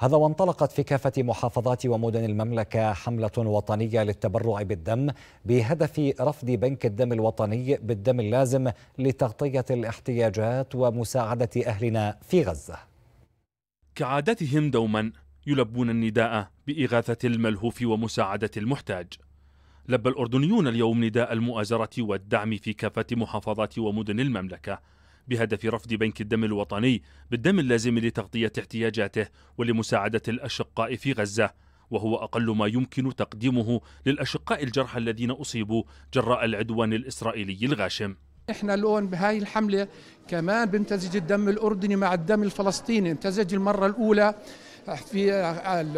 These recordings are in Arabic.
هذا وانطلقت في كافة محافظات ومدن المملكة حملة وطنية للتبرع بالدم بهدف رفض بنك الدم الوطني بالدم اللازم لتغطية الاحتياجات ومساعدة أهلنا في غزة كعادتهم دوما يلبون النداء بإغاثة الملهوف ومساعدة المحتاج لبى الأردنيون اليوم نداء المؤازرة والدعم في كافة محافظات ومدن المملكة بهدف رفض بنك الدم الوطني بالدم اللازم لتغطية احتياجاته ولمساعدة الأشقاء في غزة وهو أقل ما يمكن تقديمه للأشقاء الجرحى الذين أصيبوا جراء العدوان الإسرائيلي الغاشم احنا الان بهاي الحمله كمان بمتزج الدم الاردني مع الدم الفلسطيني امتزج المره الاولى في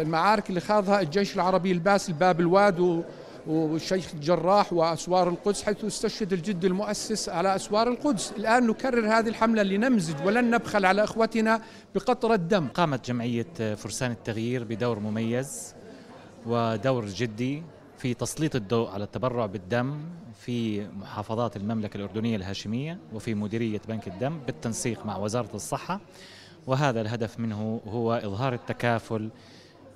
المعارك اللي خاضها الجيش العربي الباسل باب الواد والشيخ الجراح وأسوار القدس حيث استشهد الجد المؤسس على أسوار القدس الآن نكرر هذه الحملة لنمزج ولن نبخل على إخوتنا بقطرة دم قامت جمعية فرسان التغيير بدور مميز ودور جدي في تسليط الضوء على التبرع بالدم في محافظات المملكة الأردنية الهاشمية وفي مديرية بنك الدم بالتنسيق مع وزارة الصحة وهذا الهدف منه هو إظهار التكافل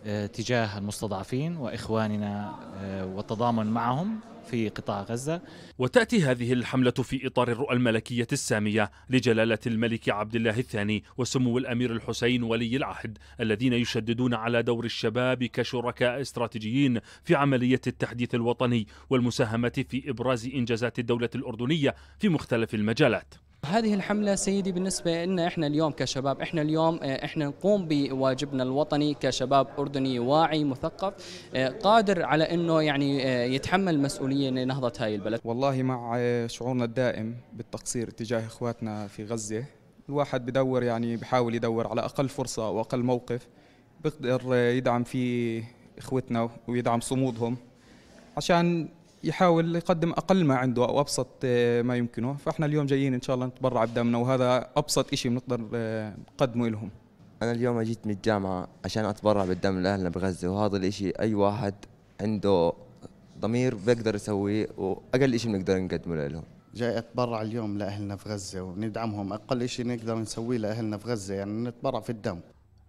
آه، تجاه المستضعفين واخواننا آه، والتضامن معهم في قطاع غزة وتأتي هذه الحملة في إطار الرؤى الملكية السامية لجلالة الملك عبد الله الثاني وسمو الأمير الحسين ولي العهد الذين يشددون على دور الشباب كشركاء استراتيجيين في عملية التحديث الوطني والمساهمة في إبراز إنجازات الدولة الأردنية في مختلف المجالات هذه الحملة سيدي بالنسبة لنا احنا اليوم كشباب احنا اليوم آه، احنا نقوم بواجبنا الوطني كشباب اردني واعي مثقف آه، قادر على انه يعني آه، يتحمل مسؤولية لنهضة هاي البلد والله مع شعورنا الدائم بالتقصير تجاه اخواتنا في غزة الواحد بدور يعني بحاول يدور على اقل فرصة واقل موقف بقدر يدعم فيه اخوتنا ويدعم صمودهم عشان يحاول يقدم اقل ما عنده او ابسط آه، ما يمكنه فاحنا اليوم جايين ان شاء الله نتبرع بدمنا وهذا ابسط شيء بنقدر آه، نقدمه لهم انا اليوم اجيت من الجامعه عشان اتبرع بالدم لاهلنا بغزه وهذا الاشي اي واحد عنده ضمير بيقدر يسويه واقل شيء بنقدر نقدمه لهم جاي اتبرع اليوم لاهلنا في غزه وندعمهم اقل شيء نقدر نسويه لاهلنا في غزه يعني نتبرع في الدم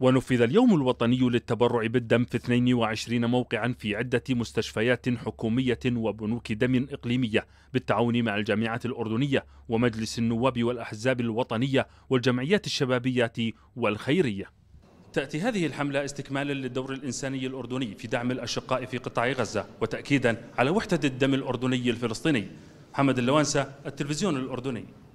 ونفذ اليوم الوطني للتبرع بالدم في 22 موقعا في عدة مستشفيات حكومية وبنوك دم إقليمية بالتعاون مع الجامعة الأردنية ومجلس النواب والأحزاب الوطنية والجمعيات الشبابية والخيرية تأتي هذه الحملة استكمالا للدور الإنساني الأردني في دعم الأشقاء في قطاع غزة وتأكيدا على وحدة الدم الأردني الفلسطيني محمد اللوانسة التلفزيون الأردني